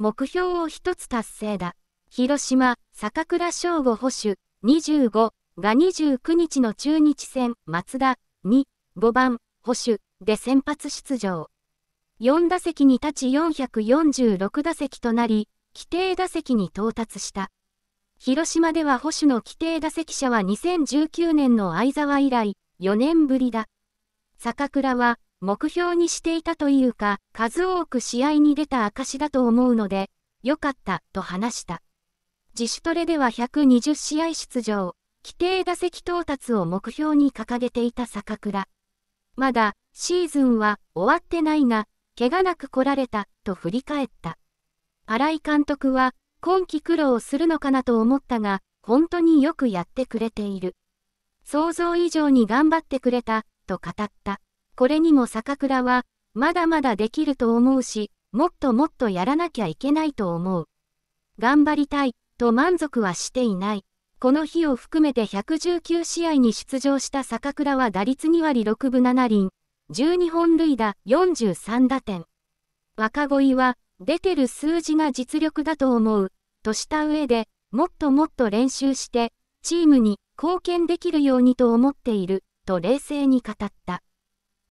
目標を一つ達成だ。広島、坂倉翔吾保守、25が29日の中日戦、松田、2、5番、保守で先発出場。4打席に立ち446打席となり、規定打席に到達した。広島では保守の規定打席者は2019年の相沢以来、4年ぶりだ。坂倉は、目標にしていたというか、数多く試合に出た証だと思うので、良かったと話した。自主トレでは120試合出場、規定打席到達を目標に掲げていた坂倉。まだシーズンは終わってないが、怪我なく来られたと振り返った。新井監督は今季苦労するのかなと思ったが、本当によくやってくれている。想像以上に頑張ってくれたと語った。これにも坂倉は、まだまだできると思うし、もっともっとやらなきゃいけないと思う。頑張りたい、と満足はしていない。この日を含めて119試合に出場した坂倉は打率2割6分7厘、12本塁打43打点。若鯉は、出てる数字が実力だと思う、とした上で、もっともっと練習して、チームに貢献できるようにと思っている、と冷静に語った。